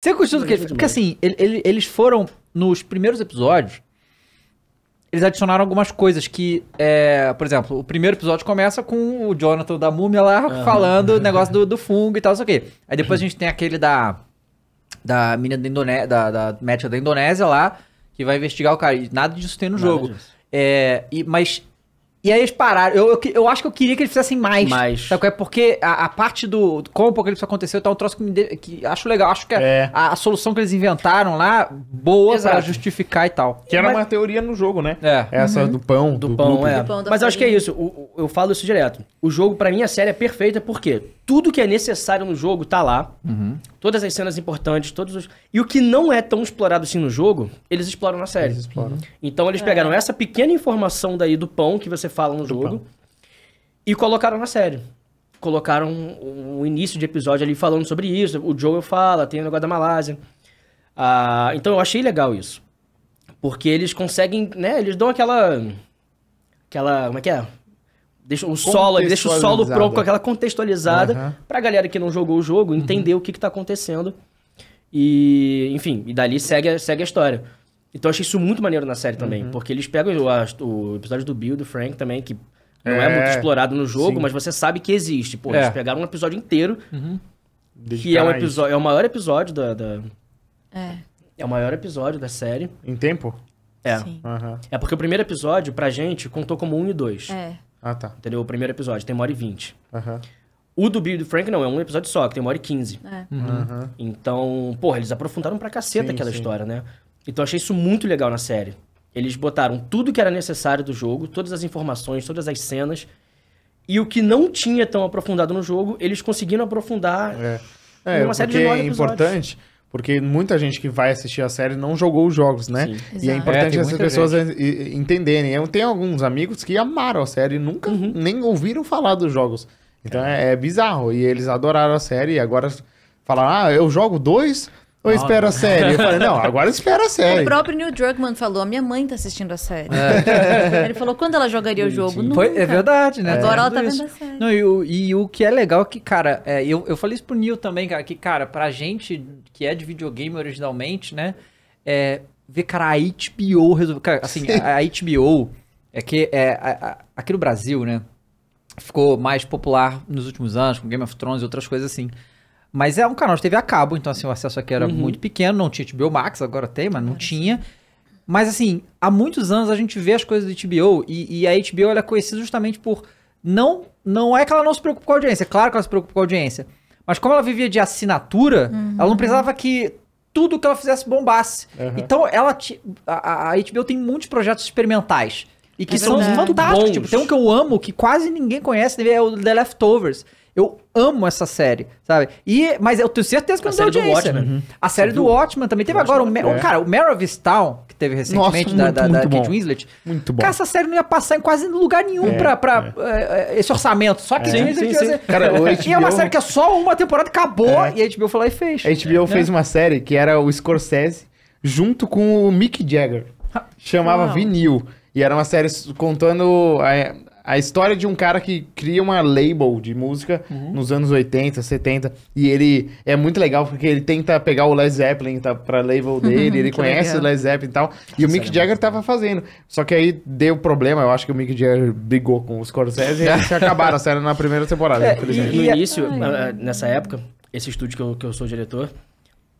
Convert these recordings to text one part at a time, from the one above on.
Você gostou do que Porque assim, ele, ele, eles foram, nos primeiros episódios, eles adicionaram algumas coisas que, é, por exemplo, o primeiro episódio começa com o Jonathan da múmia lá uhum. falando o negócio do, do, fungo e tal, isso aqui. Aí depois a gente tem aquele da da menina da Indonésia, da, da médica da Indonésia lá, que vai investigar o cara. E nada disso tem no nada jogo. Disso. É, e, mas e aí eles pararam. Eu, eu, eu, acho que eu queria que eles fizessem mais. Mais. Sabe qual é? Porque a, a parte do, como o apocalipse aconteceu tá um troço que, me de, que acho legal. Acho que é. a, a, solução que eles inventaram lá, boa Exato. pra justificar e tal. Que era Mas... uma teoria no jogo, né? É. Essa uhum. do pão. Do, do pão, grupo. é. Do pão Mas eu acho que é isso. O, o, eu falo isso direto. O jogo, para mim, a série é perfeita porque tudo que é necessário no jogo tá lá. Uhum. Todas as cenas importantes, todos os. E o que não é tão explorado assim no jogo, eles exploram na série. Eles exploram. Então eles é. pegaram essa pequena informação daí do pão que você fala no do jogo pão. e colocaram na série. Colocaram o início de episódio ali falando sobre isso. O Joel fala, tem o negócio da Malásia. Ah, então eu achei legal isso. Porque eles conseguem, né? Eles dão aquela. Aquela. Como é que é? Deixa o solo, deixa o solo pronto com aquela contextualizada uhum. pra galera que não jogou o jogo entender uhum. o que, que tá acontecendo. E, enfim, e dali segue, segue a história. Então eu achei isso muito maneiro na série também, uhum. porque eles pegam o, a, o episódio do Bill, do Frank também, que não é, é muito explorado no jogo, sim. mas você sabe que existe. Pô, é. eles pegaram um episódio inteiro, uhum. que é, um episódio, é o maior episódio da, da... É. É o maior episódio da série. Em tempo? É. Uhum. É porque o primeiro episódio, pra gente, contou como um e dois. É. Ah, tá. Entendeu? O primeiro episódio tem uma hora e vinte. Aham. O do Billy do Frank não, é um episódio só, que tem uma hora e quinze. É. Uhum. Então, porra, eles aprofundaram pra caceta Sim, aquela sim. história, né? Então eu achei isso muito legal na série. Eles botaram tudo que era necessário do jogo, todas as informações, todas as cenas. E o que não tinha tão aprofundado no jogo, eles conseguiram aprofundar É. É, série de episódios. é nove episódios. importante porque muita gente que vai assistir a série não jogou os jogos, né? Sim. E é importante é, essas pessoas gente. entenderem. Eu tenho alguns amigos que amaram a série e nunca uhum. nem ouviram falar dos jogos. Então é. é. é bizarro. E eles adoraram a série e agora falaram: ah, eu jogo dois, ou espera a série? Eu falei, não, agora espera a série. O próprio Neil Druckmann falou, a minha mãe tá assistindo a série. É. Ele falou, quando ela jogaria o jogo? Nunca. Foi, é verdade, né? Agora é. ela tá vendo a série. Não, e, o, e o que é legal é que, cara, é, eu, eu falei isso pro Neil também, cara, que, cara, pra gente que é de videogame originalmente, né, é, ver, cara, a HBO resolveu... Cara, assim, a HBO é que é, a, a, aqui no Brasil, né, ficou mais popular nos últimos anos, com Game of Thrones e outras coisas assim. Mas é um canal de TV a cabo, então assim, o acesso aqui era uhum. muito pequeno, não tinha HBO Max, agora tem, mas não tinha. Mas assim, há muitos anos a gente vê as coisas do HBO e, e a HBO é conhecida justamente por não não é que ela não se preocupa com a audiência, é claro que ela se preocupa com a audiência. Mas como ela vivia de assinatura, uhum. ela não precisava que tudo que ela fizesse bombasse. Uhum. Então ela a, a HBO tem muitos projetos experimentais e é que é são fantásticos. Tipo, tem um que eu amo que quase ninguém conhece, é o The Leftovers. Eu amo essa série, sabe? E, mas eu tenho certeza que a não deu audiência. Do A uhum. série do viu? Watchmen também. Teve agora é. o, cara, o Mare of Town, que teve recentemente, Nossa, muito, da, da, muito da Kate Winslet. Muito bom. Cara, essa série não ia passar em quase lugar nenhum é, pra, pra é, é. é. esse orçamento. Só que é. Sim, sim, sim. Cara, HBO... E é uma série que é só uma temporada, acabou, e a HBO foi lá e fez. A HBO fez uma série que era o Scorsese junto com o Mick Jagger. Chamava Uau. Vinil. E era uma série contando a história de um cara que cria uma label de música uhum. nos anos 80, 70, e ele é muito legal porque ele tenta pegar o Led Zeppelin tá, pra label uhum, dele, ele conhece legal. o Led Zeppelin e tal, e o Mick Jagger tava fazendo. Só que aí deu problema, eu acho que o Mick Jagger brigou com os Corsairs e eles acabaram a série na primeira temporada, é, infelizmente. E, e, no início, Ai. nessa época, esse estúdio que eu, que eu sou diretor,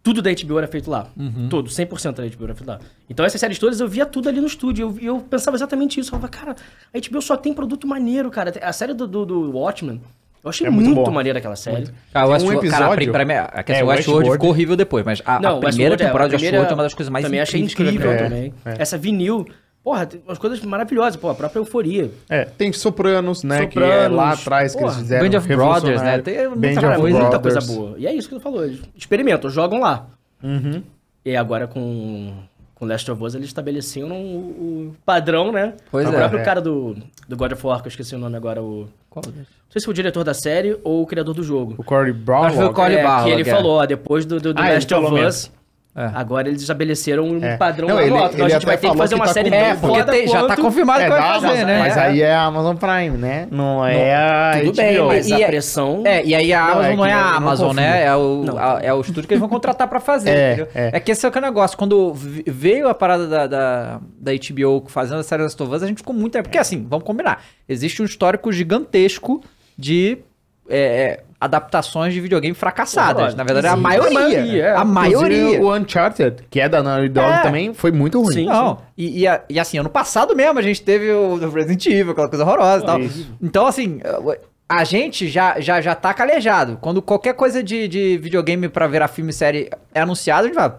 tudo da HBO era feito lá. Uhum. Tudo, 100% da HBO era feito lá. Então essas séries todas eu via tudo ali no estúdio. Eu, eu pensava exatamente isso. Eu falava, cara, a HBO só tem produto maneiro, cara. A série do, do, do Watchmen, eu achei é muito, muito maneira aquela série. Muito. Ah, um episódio... Cara, pra, pra mim, a questão é, Westworld ficou horrível depois, mas a, não, a primeira temporada é, a primeira, de Westworld é uma das coisas mais também incríveis. Achei incrível é, também. É. Essa vinil Porra, tem umas coisas maravilhosas, pô, a própria euforia. É, tem Sopranos, né? Sopranos, né, que é lá atrás porra, que eles fizeram. Band of Brothers, né? Tem muita, coisa, muita coisa boa. E é isso que tu falou. Eles experimentam, jogam lá. Uhum. E agora com, com Last of Us eles estabeleceram o, o padrão, né? Pois o é. O próprio é. cara do, do God of War, que eu esqueci o nome agora, o. Qual? Não sei se foi o diretor da série ou o criador do jogo. O Corey Brown. Acho que foi o Corey é, Barlow, Que ele é. falou, ó, depois do, do, do ah, Last of Us. Mesmo. É. Agora eles estabeleceram um é. padrão não, ele, moto. Então a gente vai ter que fazer que uma tá série bem é, porque tem, já tá confirmado é, que vai é, fazer, né? Mas é. aí é a Amazon Prime, né? Não é a Tudo HBO, bem, mas a pressão... É, e aí a não, é Amazon não é, a Amazon, né? É o, a, é o estúdio que eles vão contratar pra fazer, é, É. que esse é o negócio. Quando veio a parada da, da, da HBO fazendo a série das Tovãs, a gente ficou muito... Porque assim, vamos combinar. Existe um histórico gigantesco de... É, adaptações de videogame fracassadas. na verdade, é sim, a maioria. maioria é. A maioria. O Uncharted, que é da Naughty Dog é. também, foi muito ruim. Sim, não. Sim. E, e, e, assim, ano passado mesmo a gente teve o Resident Evil, aquela coisa horrorosa e tal. Isso. Então, assim, a gente já, já, já tá calejado. Quando qualquer coisa de, de videogame pra virar filme e série é anunciado, a gente vai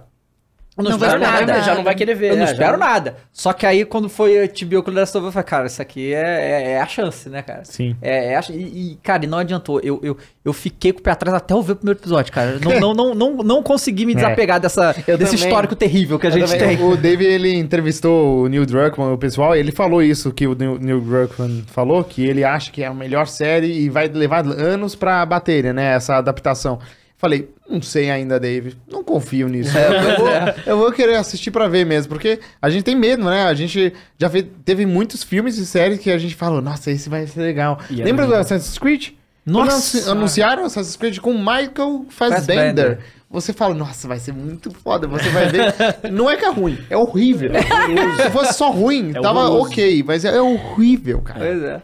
não, não espero nada. nada. Já não vai querer ver. Eu não é, espero já... nada. Só que aí, quando foi Tibioculo da Sova, eu falei, cara, isso aqui é, é, é, a chance, né, cara? Sim. É, é a... e, e, cara, e não adiantou. Eu, eu, eu fiquei com o pé atrás até eu ver o primeiro episódio, cara. Não, não, não, não, não consegui me é. desapegar dessa, desse também. histórico terrível que a gente também. tem. O Dave, ele entrevistou o Neil Druckmann, o pessoal, e ele falou isso que o Neil, Neil Druckmann falou, que ele acha que é a melhor série e vai levar anos pra bater, né, essa adaptação. Falei, não sei ainda, Dave. Não confio nisso. É. eu, vou, eu vou querer assistir para ver mesmo, porque a gente tem medo, né? A gente já fez, teve muitos filmes e séries que a gente falou, nossa, esse vai ser legal. E é Lembra do Assassin's Creed? Nossa! Quando anunciaram Assassin's Creed com Michael Fassbender. Fassbender. Você fala, nossa, vai ser muito foda, você vai ver. não é que é ruim, é horrível. É Se fosse só ruim, é tava horroroso. ok, mas é, é horrível, cara. Pois é.